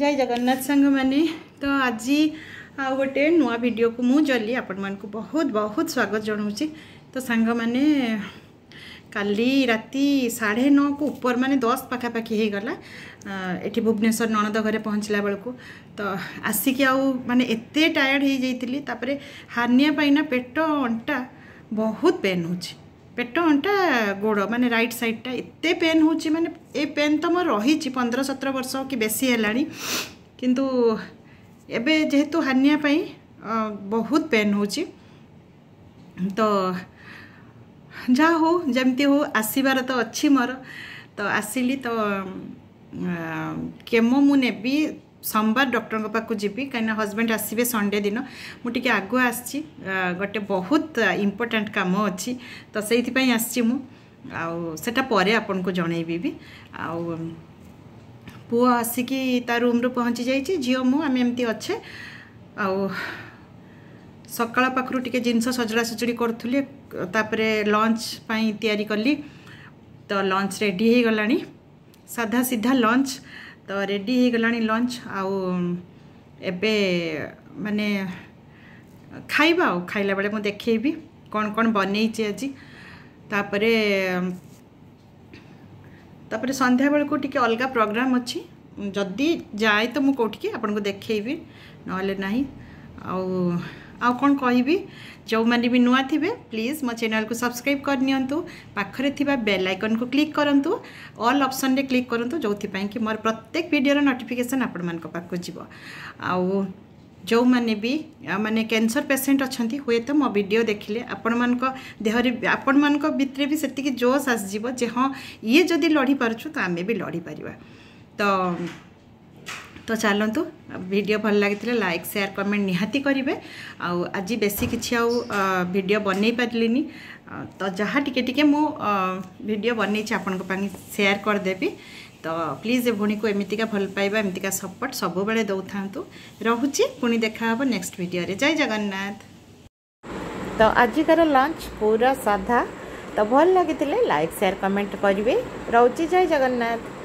जय जगन्नाथ साङ त आज आउ गए नुवा भिडियो को म जल्ली आपण बहुत बहुत स्वागत जनाउँछु त साङ କାଲି ରାତି ସାଢ଼େ ନଅକୁ ଉପର ମାନେ ଦଶ ପାଖାପାଖି ହେଇଗଲା ଏଠି ଭୁବନେଶ୍ୱର ନଣଦ ଘରେ ପହଞ୍ଚିଲା ବେଳକୁ ତ ଆସିକି ଆଉ ମାନେ ଏତେ ଟାୟାର୍ଡ଼ ହେଇଯାଇଥିଲି ତାପରେ ହାର୍ନିଆ ପାଇଁ ନା ପେଟ ଅଣ୍ଟା ବହୁତ ପେନ୍ ହେଉଛି पेटा गोड़ मानने रईट सैडटा एत पेन हो मैंने ये पेन तो मोर रही पंदर सतर वर्ष कि बेस है किंतु एबे जेहेतु हानियापी बहुत पेन हो तो जहा हो जमती हो आसबार तो अच्छी मोर तो आसली तो केमो मुने भी সোমবার ডক্টর পাখু যাবি কিন হজবেন্ড আসবে সন্ডে দিন মু টিকে আগুয়া আসছি গোটে বহুত ইম্পর্টাট কাম অছি তো আসছি মু আটা পরে আপনার জনাইবি বি আ পুয়া আসিকি তা রু পৌঁছি যাই ঝিও মু আমি এমতি অছে আ সকাল পাখু টিকি জিনিস সজড়া সজড়ি করুলি তাপরে লঞ্চ পাই তৈরি কলি তো লঞ্চ রেডি হয়ে গলা সাধা সিধা লঞ্চ ତ ରେଡ଼ି ହେଇଗଲାଣି ଲଞ୍ଚ ଆଉ ଏବେ ମାନେ ଖାଇବା ଆଉ ଖାଇଲା ବେଳେ ମୁଁ ଦେଖେଇବି କ'ଣ କ'ଣ ବନେଇଛି ଆଜି ତାପରେ ତାପରେ ସନ୍ଧ୍ୟାବେଳକୁ ଟିକେ ଅଲଗା ପ୍ରୋଗ୍ରାମ୍ ଅଛି ଯଦି ଯାଏ ତ ମୁଁ କେଉଁଠିକି ଆପଣଙ୍କୁ ଦେଖେଇବି ନହେଲେ ନାହିଁ ଆଉ ଆଉ କ'ଣ କହିବି ଯେଉଁମାନେ ବି ନୂଆ ଥିବେ ପ୍ଲିଜ୍ ମୋ ଚ୍ୟାନେଲ୍କୁ ସବସ୍କ୍ରାଇବ୍ କରିନିଅନ୍ତୁ ପାଖରେ ଥିବା ବେଲ୍ ଆଇକନ୍କୁ କ୍ଲିକ୍ କରନ୍ତୁ ଅଲ୍ ଅପ୍ସନ୍ରେ କ୍ଲିକ୍ କରନ୍ତୁ ଯେଉଁଥିପାଇଁ କି ମୋର ପ୍ରତ୍ୟେକ ଭିଡ଼ିଓର ନୋଟିଫିକେସନ୍ ଆପଣମାନଙ୍କ ପାଖକୁ ଯିବ ଆଉ ଯେଉଁମାନେ ବି ମାନେ କ୍ୟାନ୍ସର ପେସେଣ୍ଟ ଅଛନ୍ତି ହୁଏତ ମୋ ଭିଡ଼ିଓ ଦେଖିଲେ ଆପଣମାନଙ୍କ ଦେହରେ ଆପଣମାନଙ୍କ ଭିତରେ ବି ସେତିକି ଜୋସ୍ ଆସିଯିବ ଯେ ହଁ ଇଏ ଯଦି ଲଢ଼ିପାରୁଛୁ ତ ଆମେ ବି ଲଢ଼ିପାରିବା ତ तो चलतु भिड भल लगी लाइक सेयार कमेंट निहाती करेंगे आज बेस किसी आड बन पारे तो जहाँ टिके टिके मु भिड बन आपण सेयार करदेवि तो प्लीज भूणी को एमतीका भल पाइबा एमतीका सपोर्ट सब बड़े दौ था रोचे पुणी देखा हे नेक्स्ट भिडर जय जगन्नाथ तो आजिकार लंच पूरा साधा तो भल लगी लाइक सेयार कमेंट करें रोचे जय जगन्नाथ